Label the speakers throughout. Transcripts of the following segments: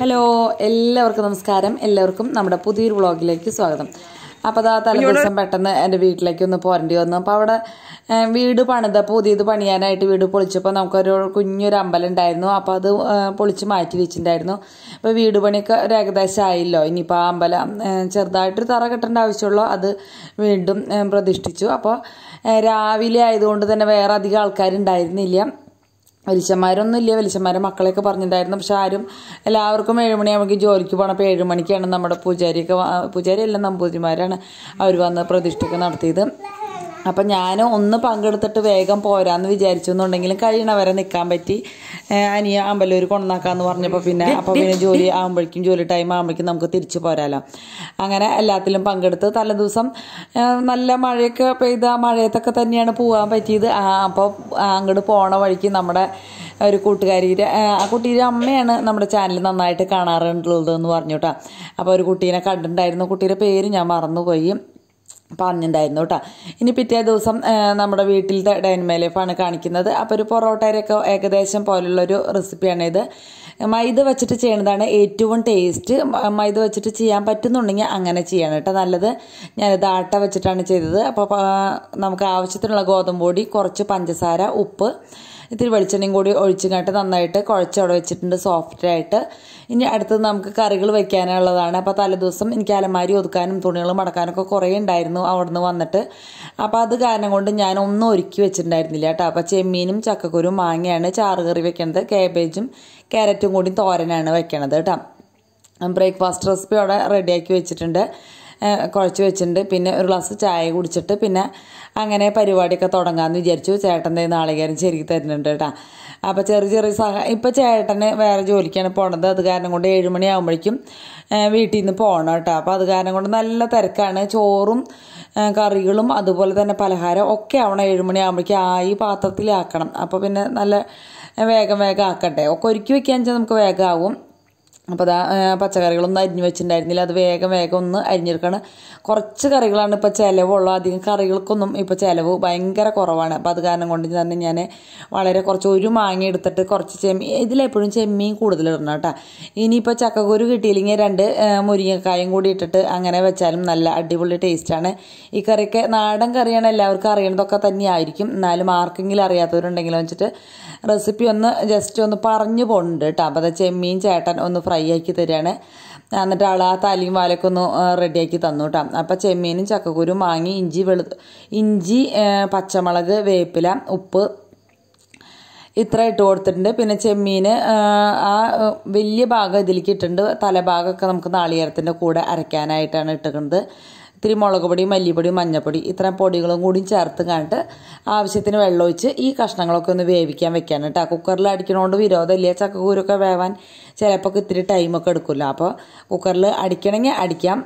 Speaker 1: hello എല്ലാവർക്കും നമസ്കാരം എല്ലാവർക്കും നമ്മുടെ പുതിയൊരു വ്ളോഗിലേക്ക് സ്വാഗതം അപ്പോൾ അതാ തലേദിവസം പെട്ടെന്ന് എൻ്റെ വീട്ടിലേക്ക് ഒന്ന് പോരേണ്ടി വന്നു അപ്പോൾ അവിടെ വീട് പണിത പുതിയത് പണിയാനായിട്ട് വീട് പൊളിച്ചപ്പോൾ നമുക്കൊരു കുഞ്ഞൊരു അമ്പലം ഉണ്ടായിരുന്നു അപ്പോൾ അത് പൊളിച്ച് മാറ്റി വെച്ചിട്ടുണ്ടായിരുന്നു അപ്പോൾ വീട് പണിയൊക്കെ ഒരു ഏകദേശം ആയില്ലോ ഇനിയിപ്പോൾ ആ അമ്പലം ചെറുതായിട്ടൊരു തറ കെട്ടേണ്ട ആവശ്യമുള്ളൂ അത് വീണ്ടും പ്രതിഷ്ഠിച്ചു അപ്പോൾ രാവിലെ ആയതുകൊണ്ട് തന്നെ വേറെ അധികം ആൾക്കാരുണ്ടായിരുന്നില്ല വലിച്ചന്മാരൊന്നും ഇല്ല വലിച്ചന്മാരെ മക്കളെയൊക്കെ പറഞ്ഞിട്ടുണ്ടായിരുന്നു പക്ഷെ ആരും എല്ലാവർക്കും ഏഴുമണിയാകുമ്പോൾ ജോലിക്ക് പോകണം അപ്പോൾ ഏഴുമണിക്കാണ് നമ്മുടെ പൂജാരിയൊക്കെ പൂജാരി എല്ലാം നമ്പൂതിരിമാരാണ് അവർ വന്ന് പ്രതിഷ്ഠയൊക്കെ നടത്തിയത് അപ്പം ഞാൻ ഒന്ന് പങ്കെടുത്തിട്ട് വേഗം പോരാന്ന് വിചാരിച്ചു എന്നുണ്ടെങ്കിലും കഴിയണവരെ നിൽക്കാൻ പറ്റി അനിയ അമ്പലൂർ കൊണ്ടാക്കാന്ന് പറഞ്ഞപ്പോൾ പിന്നെ അപ്പോൾ പിന്നെ ജോലി ആകുമ്പോഴേക്കും ജോലി ടൈം ആകുമ്പോഴേക്കും നമുക്ക് തിരിച്ചു പോരാലോ അങ്ങനെ എല്ലാത്തിലും പങ്കെടുത്ത് തലേദിവസം നല്ല മഴയൊക്കെ പെയ്ത മഴയത്തൊക്കെ തന്നെയാണ് പോകാൻ പറ്റിയത് അപ്പോൾ അങ്ങോട്ട് പോണ വഴിക്ക് നമ്മുടെ ഒരു കൂട്ടുകാരിയുടെ ആ കുട്ടിയുടെ അമ്മയാണ് നമ്മുടെ ചാനൽ നന്നായിട്ട് കാണാറുള്ളതെന്ന് എന്ന് പറഞ്ഞു കേട്ടോ അപ്പോൾ ഒരു കുട്ടീനെ കണ്ടിട്ടുണ്ടായിരുന്നു കുട്ടിയുടെ പേര് ഞാൻ മറന്നുപോയി പറഞ്ഞിട്ടുണ്ടായിരുന്നു കേട്ടോ ഇനി പിറ്റേ ദിവസം നമ്മുടെ വീട്ടിലത്തെ ഡൈനിങ് മേലേഫാണ് കാണിക്കുന്നത് അപ്പോൾ ഒരു പൊറോട്ടയിലൊക്കെ ഏകദേശം പോലുള്ളൊരു റെസിപ്പിയാണ് ഇത് മൈദ വെച്ചിട്ട് ചെയ്യണതാണ് ഏറ്റവും ടേസ്റ്റ് മൈദ വെച്ചിട്ട് ചെയ്യാൻ പറ്റുന്നുണ്ടെങ്കിൽ അങ്ങനെ ചെയ്യണം കേട്ടോ നല്ലത് ഞാനിത് ആട്ട വെച്ചിട്ടാണ് ചെയ്തത് അപ്പോൾ നമുക്ക് ആവശ്യത്തിനുള്ള ഗോതമ്പൊടി കുറച്ച് പഞ്ചസാര ഉപ്പ് ഇത്തിരി വെളിച്ചെണ്ണയും കൂടി ഒഴിച്ചും കാട്ട് നന്നായിട്ട് അവിടെ വെച്ചിട്ടുണ്ട് സോഫ്റ്റ് ആയിട്ട് ഇനി അടുത്തത് നമുക്ക് കറികൾ വയ്ക്കാനുള്ളതാണ് അപ്പോൾ തലേദിവസം എനിക്ക് അലമാരി ഒതുക്കാനും തുണികൾ മടക്കാനൊക്കെ കുറേ ഉണ്ടായിരുന്നു നിന്ന് വന്നിട്ട് അപ്പോൾ അത് കാരണം കൊണ്ട് ഞാൻ ഒന്നും ഒരുക്കി വെച്ചിട്ടുണ്ടായിരുന്നില്ല കേട്ടോ അപ്പോൾ ചെമ്മീനും ചക്കക്കുരും മാങ്ങയാണ് ചാറ് കറി വെക്കണത് കാബേജും ക്യാരറ്റും കൂടി തോരനാണ് വെക്കണത് കേട്ടോ ബ്രേക്ക്ഫാസ്റ്റ് റെസിപ്പി അവിടെ റെഡിയാക്കി വെച്ചിട്ടുണ്ട് കുഴച്ച് വെച്ചിട്ടുണ്ട് പിന്നെ ഒരു ഗ്ലാസ് ചായ കുടിച്ചിട്ട് പിന്നെ അങ്ങനെ പരിപാടിയൊക്കെ തുടങ്ങാമെന്ന് വിചാരിച്ചു ചേട്ടൻ്റെ നാളികേരം ശരിക്ക് തരുന്നുണ്ട് കേട്ടോ അപ്പോൾ ചെറിയ ചെറിയ സഹ ഇപ്പം ചേട്ടന് വേറെ ജോലിക്കാണ് പോണത് അത് കാരണം കൊണ്ട് ഏഴുമണി ആകുമ്പോഴേക്കും വീട്ടിൽ നിന്ന് പോകണം കേട്ടോ അപ്പോൾ അത് കാരണം കൊണ്ട് നല്ല തിരക്കാണ് ചോറും കറികളും അതുപോലെ തന്നെ പലഹാരം ഒക്കെ ആവണം ഏഴുമണി ആകുമ്പോഴേക്കും ആയി പാത്രത്തിലാക്കണം അപ്പോൾ പിന്നെ നല്ല വേഗം വേഗം ആക്കട്ടെ ഒക്കെ ഒരുക്കി വെക്കാൻ വെച്ചാൽ നമുക്ക് വേഗമാവും അപ്പോൾ അതാ പച്ചക്കറികളൊന്നും അരിഞ്ഞ് വെച്ചിട്ടുണ്ടായിരുന്നില്ല അത് വേഗം വേഗം ഒന്ന് അരിഞ്ഞെടുക്കണം കുറച്ച് കറികളാണ് ഇപ്പോൾ ചിലവുള്ളൂ അധികം കറികൾക്കൊന്നും ഇപ്പോൾ ചിലവ് ഭയങ്കര കുറവാണ് അപ്പോൾ അത് കാരണം കൊണ്ട് തന്നെ ഞാൻ വളരെ കുറച്ച് ഒരു മാങ്ങ എടുത്തിട്ട് കുറച്ച് ചെമ്മീൻ ഇതിലെപ്പോഴും ചെമ്മീൻ കൂടുതൽ ഇടണം കേട്ടോ ഇനിയിപ്പോൾ ചക്കക്കുരു കിട്ടിയില്ലെങ്കിൽ രണ്ട് മുരിങ്ങക്കായും കൂടി ഇട്ടിട്ട് അങ്ങനെ വെച്ചാലും നല്ല അടിപൊളി ടേസ്റ്റാണ് ഈ കറിയൊക്കെ നാടൻ കറിയാണ് എല്ലാവർക്കും അറിയണതൊക്കെ തന്നെയായിരിക്കും എന്നാലും ആർക്കെങ്കിലും അറിയാത്തവരുണ്ടെങ്കിലും വെച്ചിട്ട് റെസിപ്പി ഒന്ന് ജസ്റ്റ് ഒന്ന് പറഞ്ഞു പോകുന്നുണ്ട് കേട്ടോ അപ്പോൾ അത് ചെമ്മീൻ ചേട്ടൻ ഒന്ന് ഫ്രൈ ആക്കി തരികയാണ് എന്നിട്ട് ആൾ ആ തലയും വാലൊക്കെ ഒന്ന് റെഡിയാക്കി തന്നു കേട്ടോ അപ്പോൾ ചെമ്മീനും ചക്കക്കുരും വാങ്ങി ഇഞ്ചി വെളു ഇഞ്ചി പച്ചമുളക് വേപ്പില ഉപ്പ് ഇത്ര ഇട്ട് കൊടുത്തിട്ടുണ്ട് പിന്നെ ചെമ്മീൻ ആ വലിയ ഭാഗം ഇതിലേക്ക് ഇട്ടിട്ടുണ്ട് തലഭാഗമൊക്കെ നമുക്ക് നാളികേരത്തിൻ്റെ കൂടെ അരയ്ക്കാനായിട്ടാണ് ഇട്ടിട്ടുണ്ട് ഇത്തിരി മുളക് പൊടി മല്ലിപ്പൊടി മഞ്ഞൾപ്പൊടി ഇത്രയും പൊടികളും കൂടി ചേർത്ത് കണ്ടിട്ട് ആവശ്യത്തിന് വെള്ളമൊഴിച്ച് ഈ കഷ്ണങ്ങളൊക്കെ ഒന്ന് വേവിക്കാൻ വെക്കാൻ കേട്ടോ കുക്കറിൽ അടിക്കണോണ്ട് വിരോധമില്ല ചക്കക്കൂരൊക്കെ വേവാൻ ചിലപ്പോൾ ഇത്തിരി ടൈമൊക്കെ എടുക്കുമല്ലോ അപ്പോൾ കുക്കറിൽ അടിക്കണമെങ്കിൽ അടിക്കാം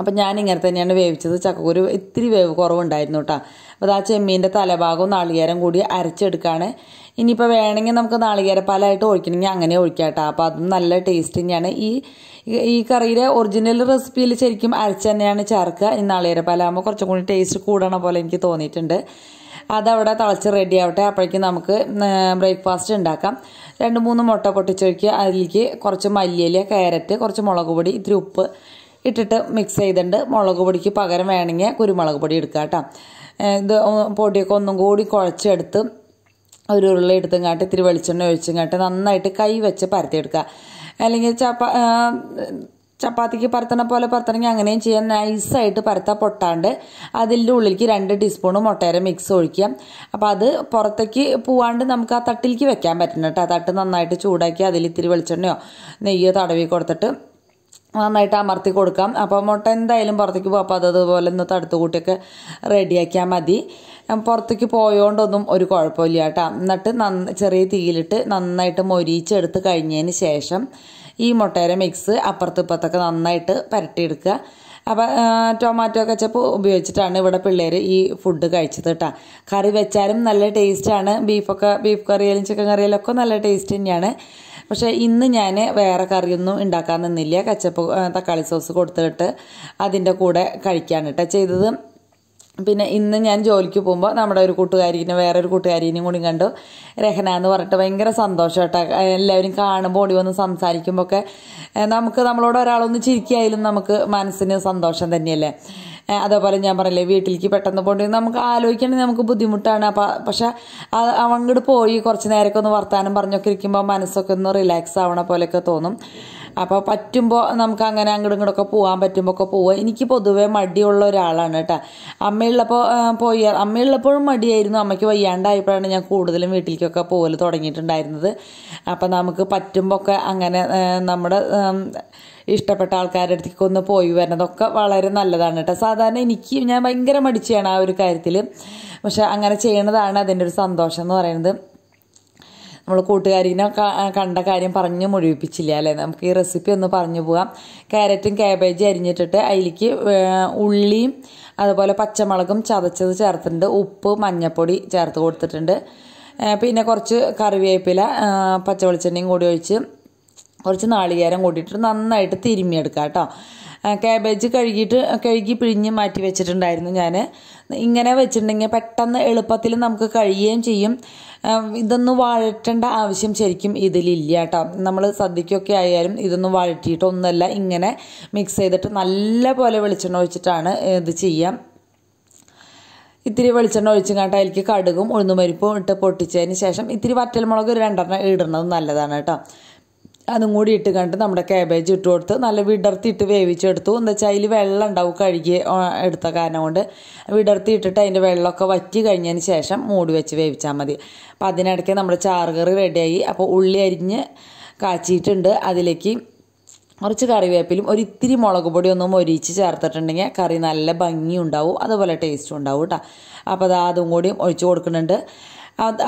Speaker 1: അപ്പം ഞാൻ ഇങ്ങനെ തന്നെയാണ് വേവിച്ചത് ചക്കക്കുരു ഇത്തിരി വേവ് കുറവുണ്ടായിരുന്നു കേട്ടോ അപ്പോൾ അത് ആ ചെമ്മീൻ്റെ തലഭാഗവും നാളികേരം കൂടി അരച്ചെടുക്കാണ് ഇനിയിപ്പോൾ വേണമെങ്കിൽ നമുക്ക് നാളികേരപ്പാലായിട്ട് ഒഴിക്കണമെങ്കിൽ അങ്ങനെ ഒഴിക്കാം കേട്ടോ അപ്പോൾ അതും നല്ല ടേസ്റ്റ് ഈ ഈ കറിയുടെ ഒറിജിനൽ റെസിപ്പിയിൽ ശരിക്കും അരച്ച് തന്നെയാണ് ചേർക്കുക ഈ നാളികേരപ്പാലാകുമ്പോൾ കുറച്ചും കൂടി ടേസ്റ്റ് കൂടണ പോലെ എനിക്ക് തോന്നിയിട്ടുണ്ട് അതവിടെ തിളച്ച് റെഡി ആവട്ടെ അപ്പോഴേക്കും നമുക്ക് ബ്രേക്ക്ഫാസ്റ്റ് ഉണ്ടാക്കാം രണ്ട് മൂന്ന് മുട്ട പൊട്ടിച്ചൊഴിക്കുക അതിലേക്ക് കുറച്ച് മല്ലിയില കാരറ്റ് കുറച്ച് മുളക് പൊടി ഇത്തിരി ഉപ്പ് ഇട്ടിട്ട് മിക്സ് ചെയ്തിട്ടുണ്ട് മുളക് പൊടിക്ക് പകരം വേണമെങ്കിൽ കുരുമുളക് പൊടി എടുക്കാം കേട്ടോ ഇത് പൊടിയൊക്കെ ഒന്നും കൂടി കുഴച്ചെടുത്ത് ഒരു ഉരുള എടുത്തങ്ങാട്ട് ഇത്തിരി വെളിച്ചെണ്ണ ഒഴിച്ചങ്ങാട്ട് നന്നായിട്ട് കൈ വെച്ച് പരത്തിയെടുക്കുക അല്ലെങ്കിൽ ചപ്പാ ചപ്പാത്തിക്ക് പരത്തണ പോലെ പരത്തണമെങ്കിൽ അങ്ങനെയും ചെയ്യാം നൈസായിട്ട് പരത്ത പൊട്ടാണ്ട് അതിൻ്റെ ഉള്ളിലേക്ക് രണ്ട് ടീസ്പൂൺ മുട്ടയര മിക്സ് ഒഴിക്കുക അപ്പോൾ അത് പുറത്തേക്ക് പോവാണ്ട് നമുക്ക് ആ തട്ടിലേക്ക് വെക്കാൻ പറ്റണം കേട്ടോ തട്ട് നന്നായിട്ട് ചൂടാക്കി അതിൽ ഇത്തിരി വെളിച്ചെണ്ണയോ നെയ്യോ തടവി കൊടുത്തിട്ട് നന്നായിട്ട് അമർത്തി കൊടുക്കാം അപ്പോൾ മുട്ട എന്തായാലും പുറത്തേക്ക് പോകും അപ്പോൾ അതുപോലെ ഒന്ന് തടുത്ത് കൂട്ടിയൊക്കെ റെഡിയാക്കിയാൽ മതി പുറത്തേക്ക് പോയോണ്ടൊന്നും ഒരു കുഴപ്പമില്ല കേട്ടോ എന്നിട്ട് നന്ന ചെറിയ തീയിലിട്ട് നന്നായിട്ട് മൊരിയിച്ചെടുത്ത് കഴിഞ്ഞതിന് ശേഷം ഈ മുട്ടയുടെ മിക്സ് അപ്പുറത്തിപ്പുറത്തൊക്കെ നന്നായിട്ട് പരട്ടിയെടുക്കുക അപ്പോൾ ടൊമാറ്റോ കച്ചപ്പ് ഉപയോഗിച്ചിട്ടാണ് ഇവിടെ പിള്ളേർ ഈ ഫുഡ് കഴിച്ചത് കേട്ടോ കറി വെച്ചാലും നല്ല ടേസ്റ്റാണ് ബീഫൊക്കെ ബീഫ് കറിയാലും ചിക്കൻ കറിയാലും ഒക്കെ നല്ല ടേസ്റ്റ് തന്നെയാണ് പക്ഷേ ഇന്ന് ഞാൻ വേറെ കറിയൊന്നും ഉണ്ടാക്കാൻ നിന്നില്ല കച്ചപ്പ് തക്കാളി സോസ് കൊടുത്തിട്ട് അതിൻ്റെ കൂടെ കഴിക്കാണ് കേട്ടോ ചെയ്തത് പിന്നെ ഇന്ന് ഞാൻ ജോലിക്ക് പോകുമ്പോൾ നമ്മുടെ ഒരു കൂട്ടുകാരിനെ വേറെ ഒരു കൂട്ടുകാരിനെയും കൂടി കണ്ടു രഹന എന്ന് പറഞ്ഞിട്ട് ഭയങ്കര സന്തോഷം കേട്ടോ എല്ലാവരും കാണുമ്പോൾ ഓടി വന്ന് സംസാരിക്കുമ്പോൾ ഒക്കെ നമുക്ക് നമ്മളോട് ഒരാളൊന്ന് ചിരിക്കായാലും നമുക്ക് മനസ്സിന് സന്തോഷം തന്നെയല്ലേ അതേപോലെ ഞാൻ പറഞ്ഞില്ലേ വീട്ടിലേക്ക് പെട്ടെന്ന് പോകേണ്ടി നമുക്ക് ആലോചിക്കണമെങ്കിൽ നമുക്ക് ബുദ്ധിമുട്ടാണ് അപ്പം പക്ഷെ അവങ്ങോട്ട് പോയി കുറച്ച് നേരമൊക്കെ ഒന്ന് വർത്തമാനം പറഞ്ഞൊക്കെ ഇരിക്കുമ്പോൾ മനസ്സൊക്കെ ഒന്ന് റിലാക്സ് ആവണ പോലെയൊക്കെ തോന്നും അപ്പോൾ പറ്റുമ്പോൾ നമുക്ക് അങ്ങനെ അങ്ങോട്ടും ഇങ്ങോട്ടൊക്കെ പോകാൻ പറ്റുമ്പോൾ ഒക്കെ പോവുക എനിക്ക് പൊതുവേ മടിയുള്ള ഒരാളാണ് കേട്ടോ അമ്മയുള്ളപ്പോൾ പോയി അമ്മയുള്ളപ്പോഴും മടിയായിരുന്നു അമ്മയ്ക്ക് വയ്യാണ്ടായപ്പോഴാണ് ഞാൻ കൂടുതലും വീട്ടിലേക്കൊക്കെ പോകൽ തുടങ്ങിയിട്ടുണ്ടായിരുന്നത് അപ്പം നമുക്ക് പറ്റുമ്പോൾ ഒക്കെ അങ്ങനെ നമ്മുടെ ഇഷ്ടപ്പെട്ട ആൾക്കാരുടെ അടുത്തേക്ക് ഒന്ന് പോയി വരുന്നതൊക്കെ വളരെ നല്ലതാണ് കേട്ടോ സാധാരണ എനിക്ക് ഞാൻ ഭയങ്കര മടിച്ചാണ് ആ ഒരു കാര്യത്തിൽ പക്ഷെ അങ്ങനെ ചെയ്യണതാണ് അതിൻ്റെ ഒരു സന്തോഷം എന്ന് പറയുന്നത് നമ്മൾ കൂട്ടുകാരിനെ കണ്ട കാര്യം പറഞ്ഞ് മുഴുവിപ്പിച്ചില്ല അല്ലേ നമുക്ക് ഈ റെസിപ്പി ഒന്ന് പറഞ്ഞു പോകാം ക്യാരറ്റും ക്യാബേജും അരിഞ്ഞിട്ടിട്ട് അതിലേക്ക് ഉള്ളിയും അതുപോലെ പച്ചമുളകും ചതച്ചത് ചേർത്തിട്ടുണ്ട് ഉപ്പ് മഞ്ഞൾപ്പൊടി ചേർത്ത് കൊടുത്തിട്ടുണ്ട് പിന്നെ കുറച്ച് കറിവേപ്പില വെളിച്ചെണ്ണയും കൂടി ഒഴിച്ച് കുറച്ച് നാളികേരം കൂട്ടിയിട്ട് നന്നായിട്ട് തിരുമ്മിയെടുക്കാം കേട്ടോ ക്യാബേജ് കഴുകിയിട്ട് കഴുകി പിഴിഞ്ഞ് മാറ്റി വെച്ചിട്ടുണ്ടായിരുന്നു ഞാൻ ഇങ്ങനെ വെച്ചിട്ടുണ്ടെങ്കിൽ പെട്ടെന്ന് എളുപ്പത്തിൽ നമുക്ക് കഴിയുകയും ചെയ്യും ഇതൊന്നും വഴറ്റേണ്ട ആവശ്യം ശരിക്കും ഇതിലില്ല കേട്ടോ നമ്മൾ സദ്യക്കൊക്കെ ആയാലും ഇതൊന്നും ഒന്നല്ല ഇങ്ങനെ മിക്സ് ചെയ്തിട്ട് നല്ല പോലെ വെളിച്ചെണ്ണ ഒഴിച്ചിട്ടാണ് ഇത് ചെയ്യാം ഇത്തിരി വെളിച്ചെണ്ണ ഒഴിച്ചും കേട്ടോ അതിലേക്ക് കടുകും ഉഴുന്നുമരിപ്പും ഇട്ട് പൊട്ടിച്ചതിന് ശേഷം ഇത്തിരി വറ്റൽമുളക് ഒരു രണ്ടെണ്ണം ഇടുന്നത് നല്ലതാണ് കേട്ടോ അതും കൂടി ഇട്ട് കണ്ട് നമ്മുടെ കാബേജ് ഇട്ട് കൊടുത്ത് നല്ല വിടർത്തിയിട്ട് വേവിച്ചെടുത്തു എന്താ വെച്ചാൽ അതിൽ വെള്ളം ഉണ്ടാവും കഴുകി എടുത്ത കാരണം കൊണ്ട് വിടർത്തിയിട്ടിട്ട് അതിൻ്റെ വെള്ളമൊക്കെ വറ്റി കഴിഞ്ഞതിന് ശേഷം മൂടി വെച്ച് വേവിച്ചാൽ മതി അപ്പോൾ അതിനിടയ്ക്ക് നമ്മുടെ ചാറുകറി റെഡിയായി അപ്പോൾ ഉള്ളി അരിഞ്ഞ് കാച്ചിയിട്ടുണ്ട് അതിലേക്ക് കുറച്ച് കറിവേപ്പിലും ഒരു ഇത്തിരി മുളക് പൊടി ഒന്നും മൊരിച്ച് ചേർത്തിട്ടുണ്ടെങ്കിൽ കറി നല്ല ഭംഗിയുണ്ടാവും അതുപോലെ ടേസ്റ്റും ഉണ്ടാവും കേട്ടോ അപ്പോൾ അതാ അതും കൂടിയും ഒഴിച്ച് കൊടുക്കുന്നുണ്ട്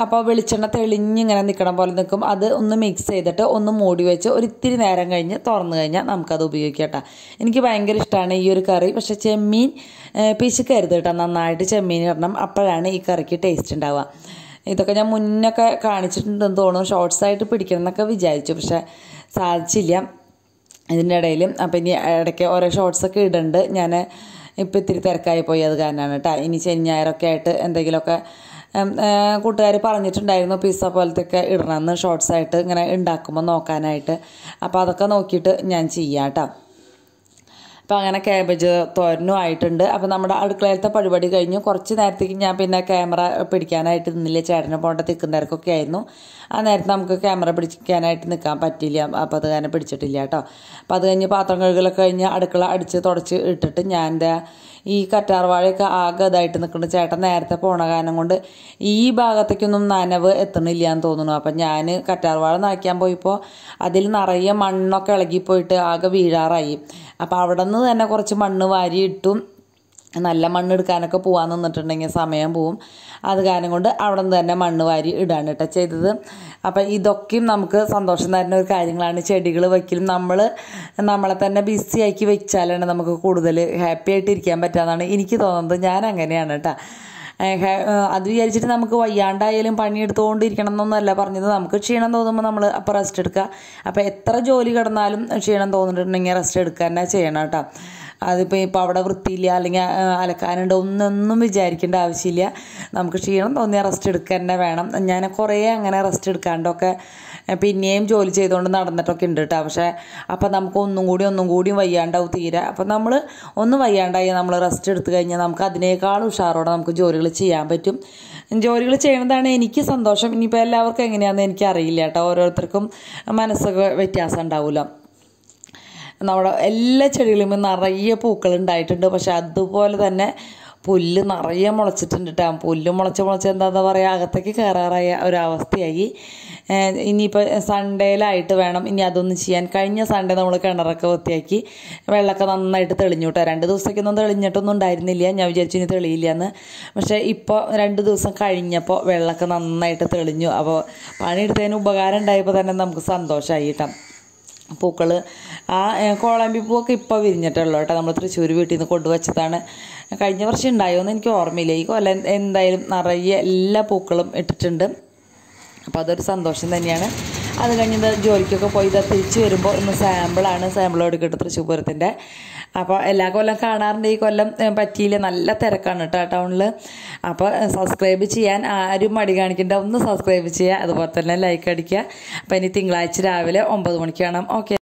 Speaker 1: അപ്പോൾ വെളിച്ചെണ്ണ തെളിഞ്ഞിങ്ങനെ നിൽക്കണം പോലെ നിൽക്കും അത് ഒന്ന് മിക്സ് ചെയ്തിട്ട് ഒന്ന് മൂടി വെച്ച് ഒരിത്തിരി നേരം കഴിഞ്ഞ് തുറന്ന് കഴിഞ്ഞാൽ നമുക്കത് ഉപയോഗിക്കാം കേട്ടോ എനിക്ക് ഭയങ്കര ഇഷ്ടമാണ് ഈ ഒരു കറി പക്ഷേ ചെമ്മീൻ പിശുക്കരുത് കേട്ടോ നന്നായിട്ട് ചെമ്മീൻ ഇടണം അപ്പോഴാണ് ഈ കറിക്ക് ടേസ്റ്റ് ഉണ്ടാവുക ഇതൊക്കെ ഞാൻ മുന്നൊക്കെ കാണിച്ചിട്ടുണ്ടെന്ന് തോന്നുന്നു ഷോർട്ട്സ് ആയിട്ട് പിടിക്കണം എന്നൊക്കെ വിചാരിച്ചു പക്ഷേ സാധിച്ചില്ല ഇതിൻ്റെ ഇടയിൽ അപ്പം ഇനി ഇടയ്ക്ക് ഓരോ ഷോർട്ട്സൊക്കെ ഇടുന്നുണ്ട് ഞാൻ ഇപ്പോൾ ഇത്തിരി തിരക്കായി പോയി അത് കാരണമാണ് കേട്ടോ ഇനി ശനി ഞായറൊക്കെ ആയിട്ട് എന്തെങ്കിലുമൊക്കെ കൂട്ടുകാർ പറഞ്ഞിട്ടുണ്ടായിരുന്നു പിസ്സ പോലത്തെയൊക്കെ ഇടണമെന്ന് ഷോർട്സ് ആയിട്ട് ഇങ്ങനെ ഉണ്ടാക്കുമ്പോൾ നോക്കാനായിട്ട് അപ്പോൾ അതൊക്കെ നോക്കിയിട്ട് ഞാൻ ചെയ്യാം കേട്ടോ അപ്പോൾ അങ്ങനെ ക്യാബേജ് തോരനും ആയിട്ടുണ്ട് അപ്പോൾ നമ്മുടെ അടുക്കളയിലത്തെ പരിപാടി കഴിഞ്ഞു കുറച്ച് നേരത്തേക്ക് ഞാൻ പിന്നെ ക്യാമറ പിടിക്കാനായിട്ട് നിന്നില്ല ചേട്ടനെ പോകേണ്ട തിക്കും തിരക്കൊക്കെ ആയിരുന്നു ആ നേരത്തെ നമുക്ക് ക്യാമറ പിടിക്കാനായിട്ട് നിൽക്കാൻ പറ്റില്ല അപ്പോൾ അത് കാരണം പിടിച്ചിട്ടില്ല കേട്ടോ അപ്പോൾ അത് കഴിഞ്ഞ് പാത്രം കഴുകലൊക്കെ കഴിഞ്ഞ് അടുക്കള അടിച്ച് തുടച്ച് ഇട്ടിട്ട് ഞാൻ എന്താ ഈ കറ്റാർവാഴയൊക്കെ ആകെ ഇതായിട്ട് നിൽക്കുന്നുണ്ട് ചേട്ടൻ നേരത്തെ പോണ കാരണം കൊണ്ട് ഈ ഭാഗത്തേക്കൊന്നും നനവ് എത്തണില്ല എന്ന് തോന്നുന്നു അപ്പം ഞാൻ കറ്റാർവാഴ നനയ്ക്കാൻ പോയപ്പോൾ അതിൽ നിറയെ മണ്ണൊക്കെ ഇളകിപ്പോയിട്ട് ആകെ വീഴാറായി അപ്പോൾ അവിടെ നിന്ന് തന്നെ കുറച്ച് മണ്ണ് വാരിയിട്ടും നല്ല മണ്ണ് എടുക്കാനൊക്കെ പോകാൻ നിന്നിട്ടുണ്ടെങ്കിൽ സമയം പോവും അത് കാരണം കൊണ്ട് അവിടെ നിന്ന് തന്നെ മണ്ണ് വാരി ഇടാണ് കേട്ടോ ചെയ്തത് അപ്പം ഇതൊക്കെയും നമുക്ക് സന്തോഷം തരുന്ന ഒരു കാര്യങ്ങളാണ് ചെടികൾ വയ്ക്കലും നമ്മൾ നമ്മളെ തന്നെ ബിസി ആക്കി വെച്ചാലാണ് നമുക്ക് കൂടുതൽ ഹാപ്പി ആയിട്ടിരിക്കാൻ പറ്റാന്നാണ് എനിക്ക് തോന്നുന്നത് ഞാൻ അങ്ങനെയാണ് കേട്ടോ അത് വിചാരിച്ചിട്ട് നമുക്ക് വയ്യാണ്ടായാലും പണിയെടുത്തുകൊണ്ടിരിക്കണം എന്നൊന്നല്ല പറഞ്ഞത് നമുക്ക് ക്ഷീണം തോന്നുമ്പോൾ നമ്മൾ അപ്പം റെസ്റ്റ് എടുക്കുക അപ്പം എത്ര ജോലി കിടന്നാലും ക്ഷീണം തോന്നിയിട്ടുണ്ടെങ്കിൽ റെസ്റ്റ് എടുക്കുക തന്നെ ചെയ്യണം കേട്ടോ അതിപ്പോൾ ഇപ്പോൾ അവിടെ വൃത്തിയില്ല അല്ലെങ്കിൽ അലക്കാനുണ്ട് ഒന്നൊന്നും വിചാരിക്കേണ്ട ആവശ്യമില്ല നമുക്ക് ക്ഷീണം തോന്നിയാൽ റെസ്റ്റ് എടുക്കുക തന്നെ വേണം ഞാൻ കുറേ അങ്ങനെ റെസ്റ്റ് എടുക്കാണ്ടൊക്കെ പിന്നെയും ജോലി ചെയ്തുകൊണ്ട് നടന്നിട്ടൊക്കെ ഉണ്ട് കേട്ടോ പക്ഷേ അപ്പോൾ നമുക്ക് ഒന്നും കൂടി ഒന്നും കൂടിയും വയ്യാണ്ടാവും തീരെ അപ്പോൾ നമ്മൾ ഒന്ന് വയ്യാണ്ടായി നമ്മൾ റെസ്റ്റ് എടുത്തു കഴിഞ്ഞാൽ നമുക്ക് അതിനേക്കാൾ ഉഷാറോടെ നമുക്ക് ജോലികൾ ചെയ്യാൻ പറ്റും ജോലികൾ ചെയ്യുന്നതാണ് എനിക്ക് സന്തോഷം ഇനിയിപ്പോൾ എല്ലാവർക്കും എങ്ങനെയാണെന്ന് എനിക്കറിയില്ല കേട്ടോ ഓരോരുത്തർക്കും മനസ്സൊക്കെ വ്യത്യാസം ഉണ്ടാവുമല്ലോ നമ്മുടെ എല്ലാ ചെടികളും നിറയെ പൂക്കൾ ഉണ്ടായിട്ടുണ്ട് പക്ഷെ അതുപോലെ തന്നെ പുല്ല് നിറയെ മുളച്ചിട്ടുണ്ട് കേട്ടോ പുല്ല് മുളച്ച് മുളച്ച് എന്താ പറയുക അകത്തേക്ക് കയറാറായ ഒരവസ്ഥയായി ഇനിയിപ്പോൾ സൺഡേയിലായിട്ട് വേണം ഇനി അതൊന്നും ചെയ്യാൻ കഴിഞ്ഞ സൺഡേ നമ്മൾ കിണറൊക്കെ വൃത്തിയാക്കി വെള്ളമൊക്കെ നന്നായിട്ട് തെളിഞ്ഞു കേട്ടോ രണ്ട് ദിവസത്തേക്കൊന്നും തെളിഞ്ഞിട്ടൊന്നും ഉണ്ടായിരുന്നില്ല ഞാൻ വിചാരിച്ചു ഇനി തെളിയില്ല എന്ന് പക്ഷേ ഇപ്പോൾ രണ്ട് ദിവസം കഴിഞ്ഞപ്പോൾ വെള്ളമൊക്കെ നന്നായിട്ട് തെളിഞ്ഞു അപ്പോൾ പണിയെടുത്തതിന് ഉപകാരം ഉണ്ടായപ്പോൾ തന്നെ നമുക്ക് സന്തോഷമായി കേട്ടോ പൂക്കൾ ആ കോളാമ്പി പൂവൊക്കെ ഇപ്പോൾ വിരിഞ്ഞിട്ടുള്ളൂ കേട്ടോ നമ്മൾ തൃശ്ശൂർ വീട്ടിൽ നിന്ന് കൊണ്ടുവച്ചതാണ് കഴിഞ്ഞ വർഷം ഉണ്ടായോന്ന് എനിക്ക് ഓർമ്മയില്ല ഈ കൊല്ല എന്തായാലും നിറയെ എല്ലാ പൂക്കളും ഇട്ടിട്ടുണ്ട് അപ്പോൾ അതൊരു സന്തോഷം തന്നെയാണ് അത് കഴിഞ്ഞ് ജോലിക്കൊക്കെ പോയി ഇതാ തിരിച്ചു വരുമ്പോൾ ഇന്ന് സാമ്പിളാണ് സാമ്പിൾ എടുക്കട്ടെ തൃശ്ശൂർ പൂരത്തിൻ്റെ അപ്പോൾ എല്ലാ കൊല്ലം കാണാറുണ്ട് ഈ കൊല്ലം പറ്റിയില്ല നല്ല തിരക്കാണ് കേട്ടോ ടൗണിൽ അപ്പോൾ സബ്സ്ക്രൈബ് ചെയ്യാൻ ആരും മടി കാണിക്കേണ്ട ഒന്ന് സബ്സ്ക്രൈബ് ചെയ്യുക അതുപോലെ തന്നെ ലൈക്ക് അടിക്കുക അപ്പോൾ ഇനി തിങ്കളാഴ്ച രാവിലെ ഒമ്പത് മണിക്ക് കാണാം ഓക്കെ